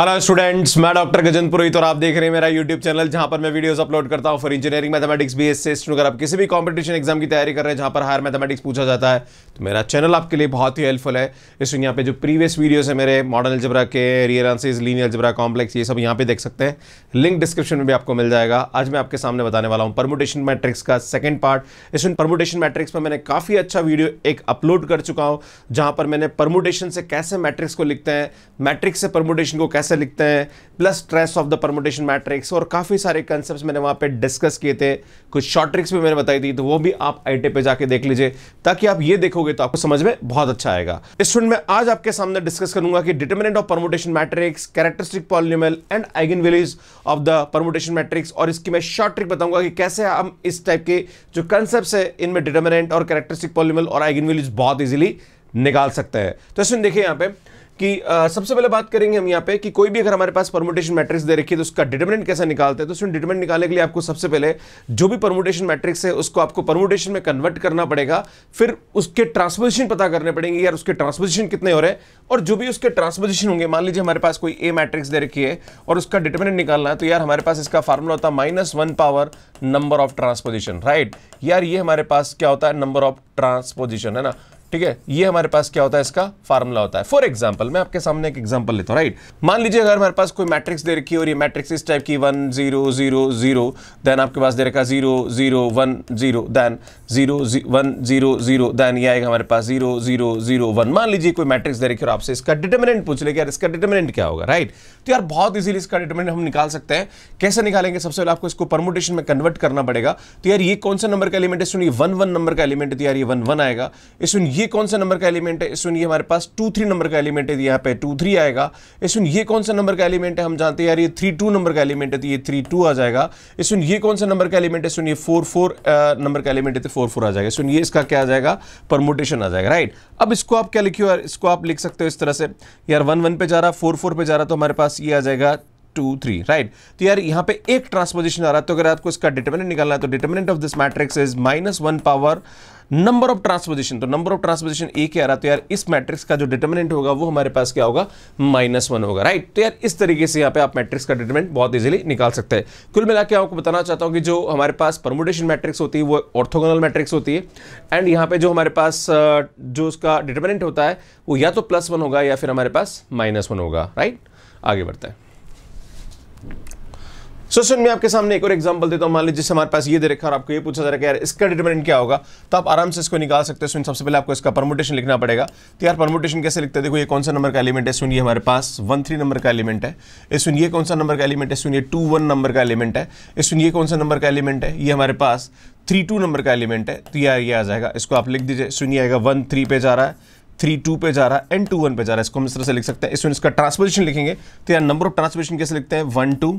Hello students मैं doctor Gajan Purohit और आप देख रहे हैं मेरा यूट्यूब चैनल जहां पर मैं वीडियोस अपलोड करता हूं for engineering mathematics B S से अगर आप किसी भी कंपटीशन एग्जाम की तैयारी कर रहे हैं जहां पर हायर मैथमेटिक्स पूछा जाता है तो मेरा चैनल आपके लिए बहुत ही हेल्पफुल है इस यहाँ पे जो प्रीवियस वीडियोज़ है मेरे मॉडल एल्जबरा के real answer lean algebra complex ये सब यहाँ पे देख सकते हैं लिंक डिस्क्रिप्शन में भी आपको मिल जाएगा आज मैं आपके सामने बताने वाला हूँ परमोटेशन मैट्रिक्स का सेकंड पार्ट इस परमोटेशन मैट्रिक्स पर मैंने काफ़ी अच्छा वीडियो एक अपलोड कर चुका हूँ जहाँ पर मैंने परमोटेशन से कैसे मैट्रिक्स को लिखते हैं मैट्रिक्स से परमोटेशन को कैसे कैसे लिखते हैं plus stress of the permutation matrix और काफ़ी सारे कंसेप्ट मैंने वहाँ पे डिस्कस किए थे कुछ शॉर्ट ट्रिक्स भी मैंने बताई थी तो वो भी आप आई टी पे जाके देख लीजिए ताकि आप ये देखोगे तो आपको समझ में बहुत अच्छा आएगा स्टूडेंट मैं आज आपके सामने डिस्कस करूंगा कि determinant of permutation matrix characteristic polynomial and eigen values of the permutation matrix और इसकी मैं शॉर्ट ट्रिक बताऊंगा कि कैसे हम इस टाइप के जो कंसेप्ट है इनमें डिटर्मिनेंट और कैरेक्टरिस्टिक पॉलिमल और आइगन वैल्यूज बहुत ईजिली निकाल सकते हैं तो इसमें देखिए यहाँ पे कि आ, सबसे पहले बात करेंगे हम यहाँ पे कि कोई भी अगर हमारे पास परमोटेशन मैट्रिक्स दे रखी है तो उसका डिटर्मिनेंट कैसे निकालते हैं तो उसमें डिटर्मिनेंट निकालने के लिए आपको सबसे पहले जो भी परमोटेशन मैट्रिक्स है उसको आपको परमोटेशन में कन्वर्ट करना पड़ेगा फिर उसके ट्रांसपोजिशन पता करने पड़ेंगे यार उसके ट्रांसपोजिशन कितने हो रहे हैं और जो भी उसके ट्रांसपोजिशन होंगे मान लीजिए हमारे पास कोई ए मैट्रिक्स दे रखी है और उसका डिटर्मिनेंट निकालना है तो यार हमारे पास इसका फार्मूला होता है minus one power number of transposition right यार ये हमारे पास क्या होता है नंबर ऑफ ट्रांसपोजिशन है ना ठीक है ये हमारे पास क्या होता है इसका फार्मूला होता है फॉर एग्जाम्पल मैं आपके सामने एक एग्जाम्पल लेता हूँ राइट मान लीजिए अगर हमारे पास कोई मैट्रिक्स दे रखी है और ये मैट्रिक्स इस टाइप की one zero zero zero then आपके पास दे रखा zero zero one zero then zero one zero zero then ये आएगा हमारे पास जीरो जीरो जीरो वन मान लीजिए कोई मैट्रिक्स दे रखी और आपसे इसका डिटर्मिनेंट पूछ लेगा यार इसका डिटर्मिनेंट क्या होगा राइट तो यार बहुत ईजिली इसका डिटर्मिनेंट हम निकाल सकते हैं कैसे निकालेंगे सबसे पहले आपको इसको परमोटेशन में कन्वर्ट करना पड़ेगा तो यार ये कौन सा नंबर का एलिमेंट है सुनिए वन वन नंबर का एलिमेंट है तो यार ये वन वन आएगा सुनिए ये कौन सा नंबर का एलिमेंट है इसमें ये हमारे पास टू थ्री नंबर का एलिमेंट है यहाँ पे टू थ्री आएगा इसमें ये कौन सा नंबर का एलिमेंट है हम जानते हैं यार ये थ्री टू नंबर का एलिमेंट है तो ये थ्री टू आ जाएगा इसमें ये कौन सा नंबर का एलिमेंट है सुनिए फोर फोर नंबर का एलिमेंट है तो फोर फोर आ जाएगा सुनिए इसका क्या आ जाएगा परमोटेशन आ जाएगा राइट अब इसको आप क्या लिखियो इसको आप लिख सकते हो इस तरह से यार वन वन पे जा रहा फोर फोर पे जा रहा तो हमारे पास ये आ जाएगा टू थ्री राइट तो यार यहाँ पे एक ट्रांसपोजिशन आ रहा है तो अगर आपको इसका डिटर्मिनेंट निकालना है तो determinant of this matrix is minus one power number of transposition तो नंबर ऑफ ट्रांसपोजिशन ए ही आ रहा तो यार इस मैट्रिक्स का जो डिटर्मिनेंट होगा वो हमारे पास क्या होगा माइनस वन होगा राइट तो यार इस तरीके से यहाँ पे आप मैट्रिक्स का डिटर्मिनेंट बहुत ईजिली निकाल सकते हैं कुल मिला के आपको बताना चाहता हूँ कि जो हमारे पास परमोडेशन मैट्रिक्स होती है वो ऑर्थोगोनल मैट्रिक्स होती है एंड यहाँ पे जो हमारे पास जो उसका डिटर्मिनेंट होता है वो या तो प्लस वन होगा या फिर हमारे पास माइनस वन होगा राइट आगे बढ़ता है सो सुन मैं आपके सामने एक और एग्जांपल देता हूँ मान लीजिए जिससे हमारे पास ये दे रखा और आपको ये पूछा जा रहा है यार इसका डिटरमिनेंट क्या होगा तो आप आराम से इसको निकाल सकते हो सुन सबसे पहले आपको इसका परमोटेशन लिखना पड़ेगा तो यार परमोटेशन कैसे लिखते हैं देखो ये कौन सा नंबर का एलिमेंट है सुन ये हमारे पास वन थ्री नंबर का एलिमेंट है इस सुन ये कौन सा नंबर का एलिमेंट है सुन ये टू वन नंबर का एलिमेंट है इस सुन ये कौन सा नंबर का एलिमेंट है ये हमारे पास थ्री टू नंबर का एलिमेंट है तो यार ये आ जाएगा इसको आप लिख दीजिए सुनिए आएगा वन थ्री पे जा रहा है थ्री टू पे जा रहा है एंड टू वन पे जा रहा है इसको हम इस तरह से लिख सकते हैं इसमें इसका ट्रांसपोजिशन लिखेंगे तो यार नंबर ऑफ ट्रांसपोजिशन कैसे लिखते हैं one two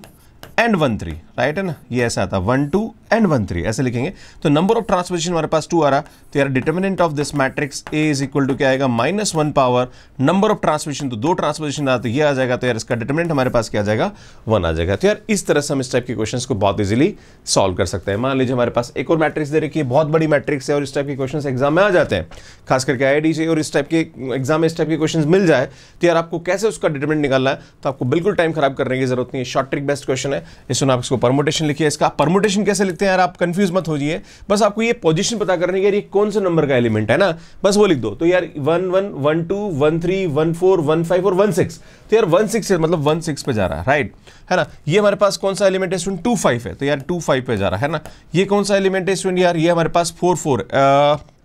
and one three right है ना ये ऐसा आता one two and one three ऐसे लिखेंगे तो नंबर ऑफ ट्रांसपोजिशन हमारे पास टू आ रहा तो यार determinant of this matrix A is equal to क्या आएगा minus one power number of transposition तो दो ट्रांसपोजिशन आते तो ये आ जाएगा तो यार इसका डिटर्मिनेंट हमारे पास क्या आ जाएगा वन आ जाएगा तो यार इस तरह से हम इस टाइप के क्वेश्चन को बहुत ईजिली सॉल्व कर सकते हैं मान लीजिए हमारे पास एक और मैट्रिक्स दे रखिए है बहुत बड़ी मैट्रिक्स है और इस टाइप के क्वेश्चन एग्जाम में आ जाते हैं खास करके आई से और इस टाइप के एग्जाम में इस टाइप के क्वेश्चन मिल जाए तो यार आपको कैसे उसका डिटर्मिनेंट निकालना है तो आपको बिल्कुल टाइम खराब करने की जरूरत नहीं है short trick best question position है इस आप इसको परमोटेशन लिखिए इसका परमोटेशन कैसे लिखते हैं यार आप कंफ्यूज मत हो जाइए बस आपको ये पोजिशन पता करनी है यार ये कौन से नंबर का एलिमेंट है ना बस वो लिख दो तो यार one one one two one three one four one five और वन सिक्स तो यार वन सिक्स मतलब वन सिक्स पे जा रहा है राइट है ना ये हमारे पास कौन सा एलिमेंट है स्टूडेंट टू फाइव है तो यार टू फाइव पे जा रहा है ना ये कौन सा एलिमेंट है स्टूडेंट यार ये हमारे पास four four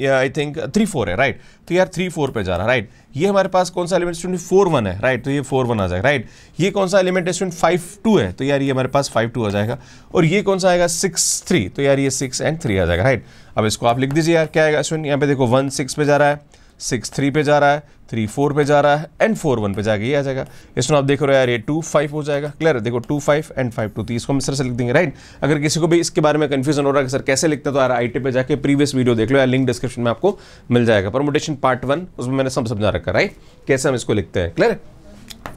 I think three four है राइट तो यार थ्री फोर पे जा रहा है राइट ये हमारे पास कौन सा एलिमेंट स्टूडेंट फोर वन है राइट तो ये फोर वन आ जाएगा राइट ये कौन सा एलिमेंट स्टूडेंट फाइव टू है तो यार ये हमारे पास फाइव टू आ जाएगा और ये कौन सा आएगा सिक्स थ्री तो यार ये सिक्स एंड थ्री आ जाएगा राइट अब इसको आप लिख दीजिए यार क्या आएगा स्टूडेंट यहाँ पे देखो वन सिक्स पे जा रहा है सिक्स थ्री पे जा रहा है थ्री फोर पे जा रहा है एंड फोर वन पे जाएगा ये आ जाएगा इसमें आप देख रहे हो यार ये टू फाइव हो जाएगा क्लियर देखो two five and five two three इसको हम इस तरह से लिख देंगे राइट अगर किसी को भी इसके बारे में कन्फ्यूजन हो रहा है कि सर कैसे लिखते हैं तो यार आई पे जाके प्रीवियस वीडियो देख लो या लिंक डिस्क्रिप्शन में आपको मिल जाएगा परमोटेशन पार्ट वन उसमें मैंने सब समझा रखा राइट कैसे हम इसको लिखते हैं क्लियर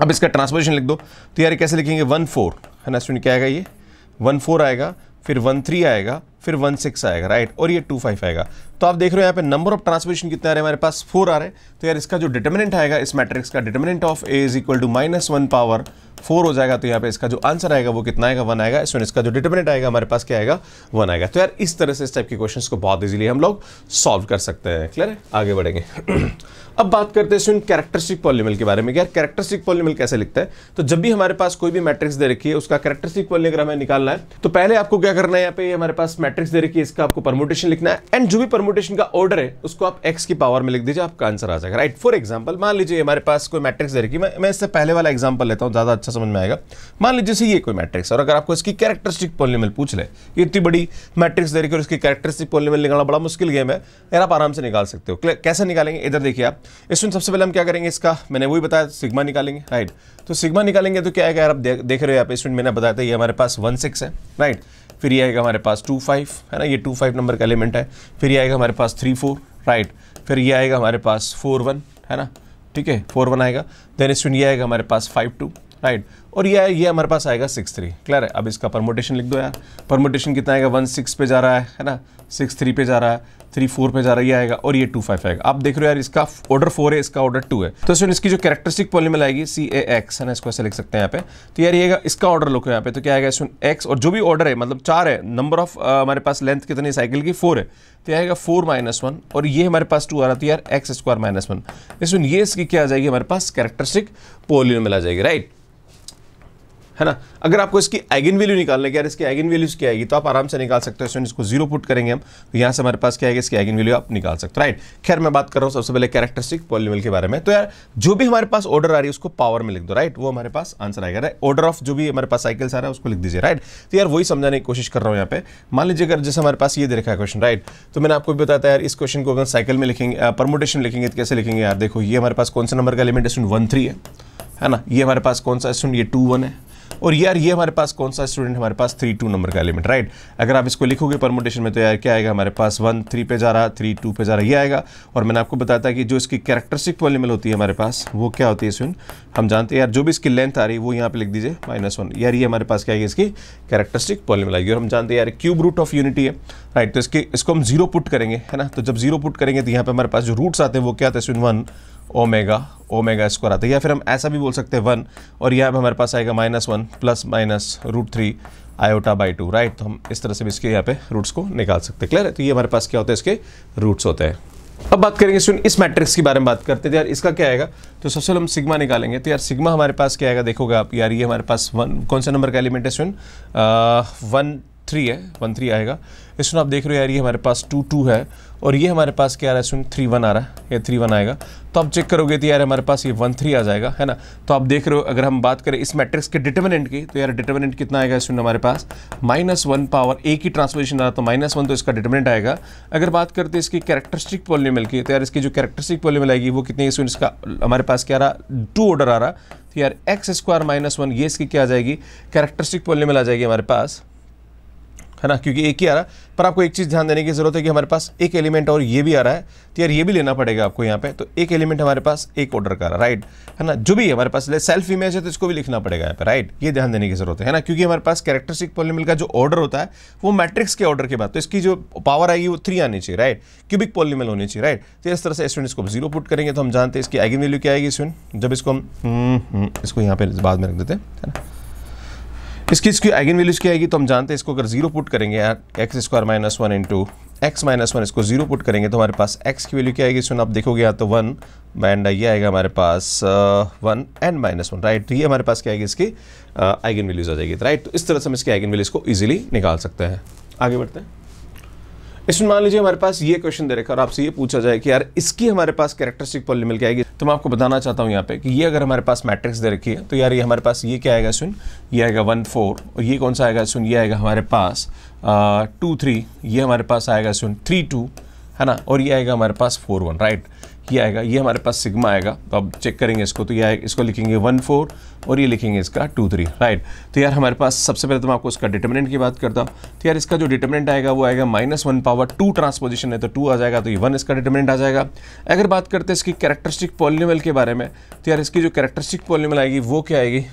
अब इसका ट्रांसपोजिशन लिख दो तो यार कैसे लिखेंगे वन फोर है ना स्टूडेंट क्या आएगा ये वन फोर आएगा फिर वन थ्री आएगा फिर वन सिक्स आएगा राइट और ये टू फाइव आएगा तो आप देख रहे हो यहाँ पे नंबर ऑफ ट्रांसमिशन कितने आ रहे हैं हमारे पास फोर आ रहे हैं तो यार इसका जो डिटर्मिनेंट आएगा इस मैट्रिक्स का determinant of A is equal to minus one power four हो जाएगा तो यहाँ पे इसका जो आंसर आएगा वो कितना आएगा वन आएगा इसमें इसका जो डिटर्मिनेंट आएगा हमारे पास क्या आएगा वन आएगा तो यार इस तरह से इस टाइप के क्वेश्चन को बहुत ईजिली हम लोग सॉल्व कर सकते हैं क्लियर है आगे बढ़ेंगे अब बात करते हैं स्टूडेंट कैरेक्टरिस्टिक पॉलीमल के बारे में यार कैरेक्टरिस्टिक पॉलीमल कैसे लिखता है तो जब भी हमारे पास कोई भी मैट्रिक्स दे रखी है उसका कैरेक्टरिस्टिक पॉलीमल हमें निकालना है तो पहले आपको क्या करना है यहाँ पे हमारे पास मैट्रिक्स दे रखी है इसका आपको परमोटेशन लिखना है एंड जो भी परमोटेशन का ऑर्डर है उसको आप एक्स की पावर में लिख दीजिए आपका आंसर आ जाएगा राइट फॉर एग्जाम्पल मान लीजिए हमारे पास कोई मैट्रिक्स दे रखी मैं मैं इससे पहले वाला एग्जाम्पल लेता हूँ ज़्यादा अच्छा समझ में आएगा मान लीजिए से ये कोई मैट्रिक्स और अगर आपको इसकी कैरेक्टरिस्टिक पॉलिनोमियल पूछ ले कि इतनी बड़ी मैट्रिक्स दे रखी और इसकी कैरेक्टरिस्टिक पॉलिनोमियल निकालना बड़ा मुश्किल गेम है यार आप आराम से निकाल सकते हो कैसे निकालेंगे इधर देखिए आप इसमें सबसे पहले हम क्या करेंगे इसका मैंने वही बताया सिग्मा निकालेंगे राइट तो सिग्मा निकालेंगे तो क्या है यार आप देख रहे हो आप इसमें मैंने बताया था ये हमारे पास वन सिक्स है राइट फिर ये आएगा हमारे पास टू फाइव है ना ये टू फाइव नंबर का एलिमेंट है फिर ये आएगा हमारे पास थ्री फोर राइट फिर ये आएगा हमारे पास फोर वन है ना ठीक है फोर वन आएगा देन इस ये आएगा हमारे पास फाइव टू राइट और ये ये हमारे पास आएगा सिक्स थ्री क्लियर है अब इसका परमोटेशन लिख दो यार परमोटेशन कितना आएगा वन सिक्स पे जा रहा है है ना सिक्स थ्री पे जा रहा है थ्री फोर पे जा रहा है ये आएगा और ये टू फाइव आएगा आप देख रहे हो यार इसका ऑर्डर फोर है इसका ऑर्डर टू है तो इसमें इसकी जो कैरेक्टरिस्टिक पॉलीमल आएगी सी ए एक्स है ना इसको ऐसे लिख सकते हैं यहाँ पे तो यार ये इसका ऑर्डर लिखो यहाँ पे तो क्या आएगा इसमें एक्स और जो भी ऑर्डर है मतलब चार है नंबर ऑफ हमारे पास लेंथ कितनी साइकिल की फोर है तो आएगा फोर माइनस वन और ये हमारे पास टू आ रहा था तो यार एक्स स्क्वायर माइनस वन इसमें ये इसकी क्या आ जाएगी हमारे पास कैरेक्टरिस्टिक पोलियो मिला जाएगी राइट है ना अगर आपको इसकी एगिन वैल्यू निकालने की यार इसकी आइगन वैल्यूज क्या आएगी तो आप आराम से निकाल सकते हो इसको जीरो पुट करेंगे हम तो यहाँ से हमारे पास क्या आएगा इसकी एगिन वैल्यू आप निकाल सकते हो राइट खैर मैं बात कर रहा हूँ सबसे पहले कैरेक्टरिस्टिक पॉलिनोमियल के बारे में तो यार जो भी हमारे पास ऑर्डर आ रही है उसको पावर में लिख दो राइट वो हमारे पास आंसर आएगा राइट ऑर्डर ऑफ जो भी हमारे पास साइकिल्स आ रहा है उसको लिख दीजिए राइट तो यार वही समझाने की कोशिश कर रहा हूँ यहाँ पे मान लीजिए अगर जैसे हमारे पास ये दे रखा है क्वेश्चन राइट तो मैंने आपको भी बताया यार इस क्वेश्चन को अगर साइकिल में लिखेंगे परमोटेशन लिखेंगे तो कैसे लिखेंगे यार देखो ये हमारे पास कौन सा नंबर का एलिमेंट है वन थ्री है है ना ये हमारे पास कौन सा स्टूडेंट ये टू वन है और यार ये हमारे पास कौन सा स्टूडेंट हमारे पास थ्री टू नंबर का एलिमेंट राइट अगर आप इसको लिखोगे परमोटेशन में तो यार क्या आएगा हमारे पास वन थ्री पे जा रहा थ्री टू पे जा रहा ये आएगा और मैंने आपको बताया था कि जो इसकी कैरेक्टरिस्टिक पॉलिमल होती है हमारे पास वो क्या होती है स्विन हम जानते हैं यार जो भी इसकी लेंथ आ रही है वो यहाँ पर लिख दीजिए माइनस वन यार ये हमारे पास क्या आएगी इसकी कैरेक्टरिस्टिक पॉलिमल आएगी और हम जानते हैं यार क्यूब रूट ऑफ यूनिटी है राइट तो इसके इसको हम जीरो पुट करेंगे है ना तो जब जीरो पुट करेंगे तो यहाँ पे हमारे पास जो रूट्स आते हैं वो क्या आते हैं स्विन वन ओमेगा ओमेगा स्क्वायर आता है या फिर हम ऐसा भी बोल सकते हैं वन और यहाँ पे हमारे पास आएगा minus one one plus minus root three iota by two right तो हम इस तरह से भी इसके यहाँ पे रूट्स को निकाल सकते हैं क्लियर है तो ये हमारे पास क्या होता है इसके रूट्स होते हैं अब बात करेंगे सुन इस मैट्रिक्स के बारे में बात करते हैं तो यार इसका क्या आएगा तो सबसे हम सिग्मा निकालेंगे तो यार सिग्मा हमारे पास क्या आएगा देखोगे आप यार ये हमारे पास वन कौन सा नंबर का एलिमेंट है सुन वन थ्री है वन थ्री आएगा इसमें आप देख रहे हो यार ये हमारे पास टू टू है और ये हमारे पास क्या आ रहा है स्विंग थ्री वन आ रहा है या थ्री वन आएगा तो आप चेक करोगे तो यार हमारे पास ये वन थ्री आ जाएगा है ना तो आप देख रहे हो अगर हम बात करें इस मैट्रिक्स के डिटर्मिनेंट की तो यार डिटर्मिनेंट कितना आएगा स्विंग हमारे पास माइनस वन पावर ए की ट्रांसफॉर्मेशन आ रहा तो माइनस वन तो इसका डिटर्मिनेंट आएगा अगर बात करते हैं इसकी कैरेक्टरिस्टिक पॉलीमिल की तो यार इसकी जो कैरेक्टरिस्टिक पॉलीमिल आएगी वो कितनी स्विंग इसका हमारे पास क्या आ रहा टू ऑर्डर आ रहा तो यार एक्स स्क्वायर माइनस वन ये इसकी क्या आ जाएगी कैरेक्टरिस्टिक पॉलीमिल आ जाएगी हमारे पास है ना क्योंकि एक ही आ रहा है पर आपको एक चीज़ ध्यान देने की ज़रूरत है कि हमारे पास एक एलिमेंट और ये भी आ रहा है तो यार ये भी लेना पड़ेगा आपको यहाँ पे तो एक एलिमेंट हमारे पास एक ऑर्डर का रहा राइट है ना जो भी हमारे पास सेल्फ इमेज है तो इसको भी लिखना पड़ेगा यहाँ पर राइट ये ध्यान देने की ज़रूरत है ना क्योंकि हमारे पास कैरेक्टरिस्टिक पॉलिमिल का जो ऑर्डर होता है वो मैट्रिक्स के ऑर्डर के बाद तो इसकी जो पावर आएगी वो थ्री आनी चाहिए राइट क्यूबिक पॉलिमिल होनी चाहिए राइट तो इस तरह से स्टूडेंट इसको जीरो पुट करेंगे तो हम जानते हैं इसकी आइगन वैल्यू क्या आएगी स्टूडेंट जब इसको हम हम्म, हम्म, इसको यहाँ पे बाद में रख देते हैं ना इसकी इसकी आइगन वैल्यूज क्या आएगी तो हम जानते हैं इसको अगर जीरो पुट करेंगे यार X square minus one into X minus one इसको जीरो पुट करेंगे तो हमारे पास एक्स की वैल्यू क्या आएगी इसमें आप देखोगे या तो वन एंड ये आएगा हमारे पास one and minus one right ये हमारे पास क्या आएगी इसकी uh, आइगन वैल्यूज आ जाएगी राइट तो इस तरह से हम इसकी आइगन वैल्यूज को ईजिली निकाल सकते हैं आगे बढ़ते हैं इसमें मान लीजिए हमारे पास ये क्वेश्चन दे रखा और आपसे ये पूछा जाए कि यार इसकी हमारे पास कैरेक्टरिस्टिक पॉली मिल के आएगी तो मैं आपको बताना चाहता हूँ यहाँ पे कि ये अगर हमारे पास मैट्रिक्स दे रखी है तो यार ये हमारे पास ये क्या आएगा सुन ये आएगा वन फोर और ये कौन सा आएगा सुन ये आएगा हमारे पास टू थ्री ये हमारे पास आएगा सुन थ्री टू है ना और ये आएगा हमारे पास फोर वन राइट right? ये आएगा ये हमारे पास सिग्मा आएगा तो अब चेक करेंगे इसको तो ये इसको लिखेंगे वन फोर और ये लिखेंगे इसका टू थ्री राइट तो यार हमारे पास सबसे पहले तो मैं आपको इसका डिटर्मिनेंट की बात करता हूँ तो यार इसका जो डिटर्मिनेंट आएगा वो आएगा minus one power two transposition है तो टू आ जाएगा तो ये वन इसका डिटर्मिनेंट आ जाएगा अगर बात करते हैं इसकी कैरेक्टरिस्टिक पॉलिमल के बारे में तो यार इसकी जो कैरेक्टरिस्टिक पॉलिनोमल आएगी वो क्या आएगी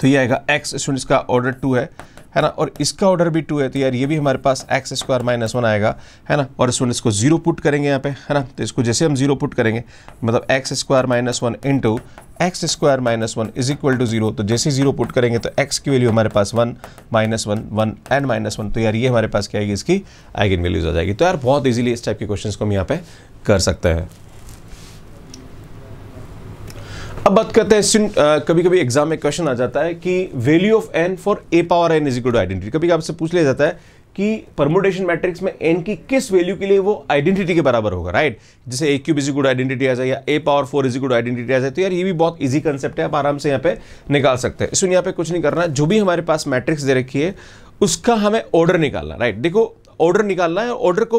तो ये आएगा एक्स स्टूडेंट इसका ऑर्डर टू है है ना और इसका ऑर्डर भी टू है तो यार ये भी हमारे पास एक्स स्क्वायर माइनस वन आएगा है ना और स्टूडेंट इसको जीरो पुट करेंगे यहाँ पे है ना तो इसको जैसे हम जीरो पुट करेंगे मतलब X square minus one into X square minus one is equal to zero तो जैसे जीरो पुट करेंगे तो एक्स की वैल्यू हमारे पास one minus one one N minus one तो यार ये हमारे पास क्या आएगी इसकी आइगन वैल्यूज आ जाएगी तो यार बहुत ईजिली इस टाइप के क्वेश्चन को हम यहाँ पे कर सकते हैं अब बात करते हैं कभी कभी एग्जाम में क्वेश्चन आ जाता है कि value of N for A power N is equal to identity कभी आपसे पूछ लिया जाता है कि परमोटेशन मैट्रिक्स में एन की किस वैल्यू के लिए वो आइडेंटिटी के बराबर होगा राइट जैसे A cube is good identity आ जाए या A power four is good identity आ जाए तो यार ये भी बहुत इजी कंसेप्ट है आप आराम से यहाँ पे निकाल सकते हैं इसमें यहाँ पे कुछ नहीं करना जो भी हमारे पास मैट्रिक्स दे रखी है उसका हमें ऑर्डर निकालना राइट देखो ऑर्डर निकालना है ऑर्डर को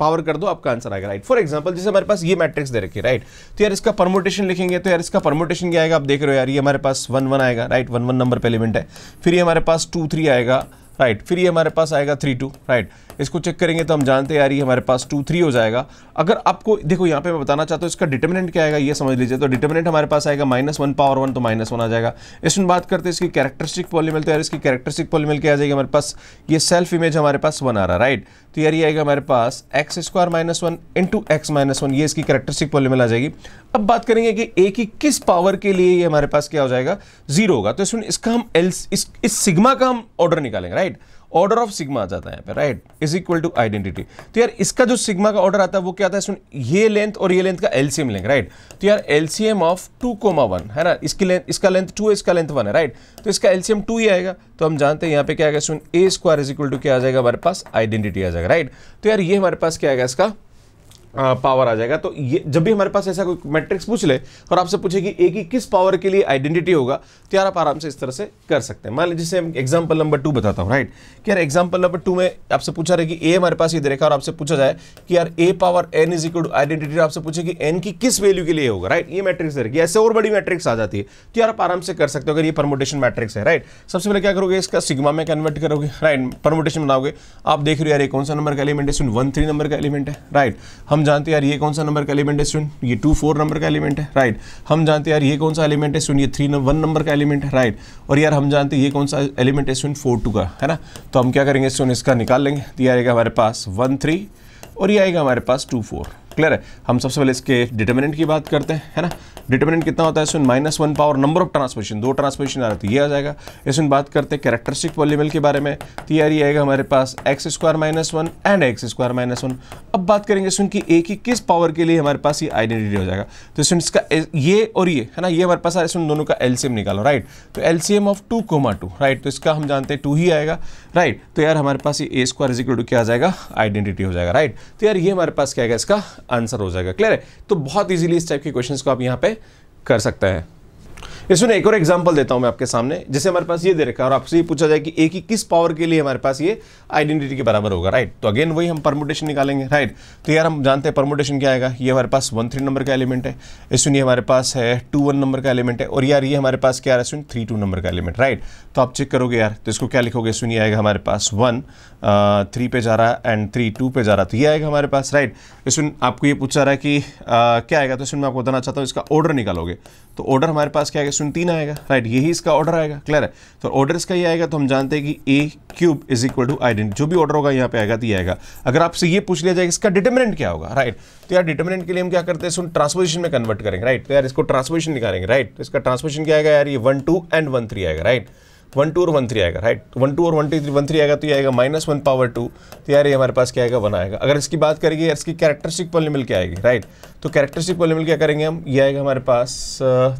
पावर कर दो आपका आंसर आएगा राइट फॉर एग्जाम्पल जैसे हमारे पास ये मैट्रिक्स दे रखी राइट तो यार इसका परमोटेशन लिखेंगे तो यार इसका परमोटेशन क्या आएगा आप देख रहे हो यार ये हमारे पास वन वन आएगा राइट वन वन नंबर पर एलिमेंट है फिर ये हमारे पास टू थ्री आएगा राइट फिर ये हमारे पास आएगा थ्री टू राइट इसको चेक करेंगे तो हम जानते यार ये हमारे पास टू थ्री हो जाएगा अगर आपको देखो यहाँ पे मैं बताना चाहता हूँ इसका डिटर्मिनेंट क्या आएगा ये समझ लीजिए तो डिटर्मिनेंट हमारे पास आएगा माइनस वन पावर वन तो माइनस वन आ जाएगा इसमें बात करते हैं इसकी कैरेक्टरिस्टिक पॉलीमेल तो यार इसकी कैरेक्टरिस्टिक पॉलीमेल क्या आ जाएगी हमारे पास ये सेल्फ इमेज हमारे पास वन आ रहा राइट तो यार ये आएगा हमारे पास X square minus one into X minus one ये इसकी कैरेक्टरिस्टिक पॉलीमेल आ जाएगी अब बात करेंगे कि ए की किस पावर के लिए ये हमारे पास क्या हो जाएगा जीरो होगा तो इसमें इसका हम एल इस, इस सिग्मा का हम ऑर्डर निकालेंगे राइट ऑर्डर ऑफ सिग्मा आ जाता है यहाँ पे right is equal to identity तो यार इसका जो सिग्मा का ऑर्डर आता है वो क्या आता है सुन ये लेंथ और ये लेंथ का एलसीएम लेंगे राइट तो यार LCM of two comma one है ना इसकी लेंथ इसका लेंथ टू है इसका लेंथ वन है राइट तो इसका एलसीएम टू ही आएगा तो हम जानते हैं यहाँ पे क्या आएगा सुन A square is equal to क्या आ जाएगा हमारे पास आइडेंटिटी आ जाएगा राइट तो यार ये हमारे पास क्या आएगा इसका पावर आ जाएगा तो ये जब भी हमारे पास ऐसा कोई मैट्रिक्स पूछ ले और आपसे पूछे कि ए की किस पावर के लिए आइडेंटिटी होगा तो यार आप आराम से इस तरह से कर सकते हैं मान लीजिए जैसे एग्जांपल नंबर टू बताता हूँ राइट कि यार एग्जांपल नंबर टू में आपसे पूछा रहे कि ए हमारे पास ये दे रखा और आपसे पूछा जाए कि यार A power N is equal identity आपसे पूछे कि एन की किस वैल्यू के लिए होगा राइट ये मैट्रिक्स दे रखी ऐसे और बड़ी मैट्रिक्स आ जाती है तो यार आप आराम से कर सकते हो अगर ये परमोटेशन मैट्रिक्स है राइट सबसे पहले क्या करोगे इसका सिग्मा में कन्वर्ट करोगे राइट परमोटेशन बनाओगे आप देख रहे हो यार कौन सा नंबर का एलिमेंट है सुन वन थ्री नंबर का एलिमेंट है राइट हम जानते हैं यार ये कौन सा नंबर का एलिमेंट है स्टूडेंट ये टू फोर नंबर का एलिमेंट है राइट हम जानते हैं यार ये कौन सा एलिमेंट है स्टूडेंट ये थ्री वन नंबर का एलिमेंट है राइट और यार हम जानते हैं ये कौन सा एलिमेंट है स्टूडेंट फोर टू का है ना तो हम क्या करेंगे स्टूडेंट इसका निकाल लेंगे तो ये आएगा हमारे पास वन थ्री और ये आएगा हमारे पास टू फोर क्लियर है हम सबसे पहले इसके डिटर्मिनेंट की बात करते हैं है ना डिटर्मिनेंट कितना होता है सुन minus one power number of transmission दो ट्रांसमिशन आ रहा थे तो ये आ जाएगा इसमें बात करते हैं कैरेक्टरिस्टिक पॉलीमेल के बारे में तो यार ये आएगा हमारे पास X square minus one and X square minus one अब बात करेंगे सुन कि ए की किस पावर के लिए हमारे पास ये आइडेंटिटी हो जाएगा तो सुन इसका ये और ये है ना ये हमारे पास सुन दोनों का एलसीएम निकालो राइट तो LCM of two comma two right तो इसका हम जानते हैं टू ही आएगा राइट तो यार हमारे पास ये ए स्क्वायर इजिकल टू क्या आ जाएगा आइडेंटिटी हो जाएगा राइट तो यार ये हमारे पास क्या आएगा इसका आंसर हो जाएगा क्लियर है तो बहुत ईजिली इस टाइप के क्वेश्चन को आप यहाँ पे कर सकता है इसमें एक और एग्जांपल देता हूं मैं आपके सामने जिसे हमारे पास ये दे रखा है और आपसे ये पूछा जाए कि ए की किस पावर के लिए हमारे पास ये आइडेंटिटी के बराबर होगा राइट तो अगेन वही हम परमोटेशन निकालेंगे राइट तो यार हम जानते हैं परमोटेशन क्या आएगा ये हमारे पास वन थ्री नंबर का एलिमेंट है इसमें ये हमारे पास है टू वन नंबर का एलिमेंट है और यार ये हमारे पास क्या है इसमें थ्री टू नंबर का एलिमेंट राइट तो आप चेक करोगे यार तो इसको क्या लिखोगे इसमें आएगा हमारे पास वन थ्री पे जा रहा है एंड थ्री टू पे जा रहा है तो ये आएगा हमारे पास राइट इसमें तो आपको ये पूछा रहा है कि आ, क्या आएगा तो इसमें मैं आपको बताना चाहता हूँ इसका ऑर्डर निकालोगे तो ऑर्डर हमारे पास क्या आएगा इसमें तीन आएगा राइट यही इसका ऑर्डर आएगा क्लियर है तो ऑर्डर इसका ये आएगा तो हम जानते हैं कि A cube is equal to identity जो भी ऑर्डर होगा यहाँ पे आएगा तो ये आएगा अगर आपसे ये पूछ लिया जाएगा इसका डिटर्मिनेंट क्या होगा राइट तो यार डिटर्मिनेंट के लिए हम क्या करते हैं सुन ट्रांसपोजिशन में कन्वर्ट करेंगे राइट तो यार इसको ट्रांसपोजिशन निकालेंगे राइट तो इसका ट्रांसपोजिशन क्या आएगा यार ये one two and one three आएगा राइट वन टू और वन थ्री आएगा राइट वन टू और one two three one three आएगा तो ये आएगा माइनस वन पावर टू तो यार ये हमारे पास क्या आएगा वन आएगा अगर इसकी बात करेंगे यार इसकी कैरेक्टरिस्टिक पॉलिमिल क्या आएगी राइट तो कैरेक्टरिस्टिक पॉलिमिल क्या करेंगे हम ये आएगा हमारे पास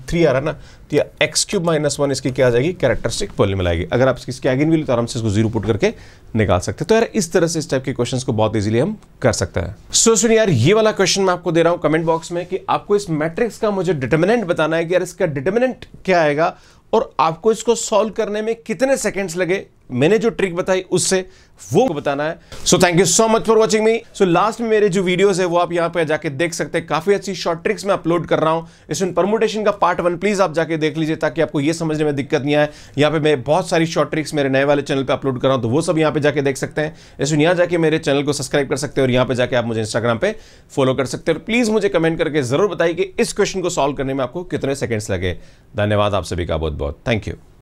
थ्री आ रहा है ना तो ये एक्स क्यूब माइनस वन इसकी क्या आ जाएगी कैरेक्टरिस्टिक पॉलिमिल आएगी अगर आप इसकी आगे भी तो आराम से इसको जीरो पुट करके निकाल सकते हैं तो यार इस तरह से इस टाइप के क्वेश्चन को बहुत ईजिली हम कर सकते हैं सो सुन यार ये वाला क्वेश्चन मैं आपको दे रहा हूँ कमेंट बॉक्स में कि आपको इस मैट्रिक्स का मुझे डिटर्मिनेंट बताना है कि यार इसका डिटर्मिनेंट क्या आएगा और आपको इसको सॉल्व करने में कितने सेकेंड्स लगे मैंने जो ट्रिक बताई उससे वो बताना है so thank you so much for watching me so last में मेरे जो वीडियोस है वो आप यहां पे जाके देख सकते हैं काफी अच्छी शॉर्ट ट्रिक्स मैं अपलोड कर रहा हूं इसमें परमोटेशन का पार्ट वन प्लीज आप जाके देख लीजिए ताकि आपको ये समझने में दिक्कत नहीं आए यहां पे मैं बहुत सारी शॉर्ट ट्रिक्स मेरे नए वाले चैनल पर अपलोड कर रहा हूं तो वो सब यहां पर जाकर देख सकते हैं इसमें यहां जाके मेरे चैनल को सब्सक्राइब कर सकते हैं और यहां पर जाकर आप मुझे इंस्टाग्राम पर फॉलो कर सकते हैं और प्लीज मुझे कमेंट करके जरूर बताइए कि इस क्वेश्चन को सॉल्व करने में आपको कितने सेकेंड्स लगे धन्यवाद आप सभी का बहुत बहुत थैंक यू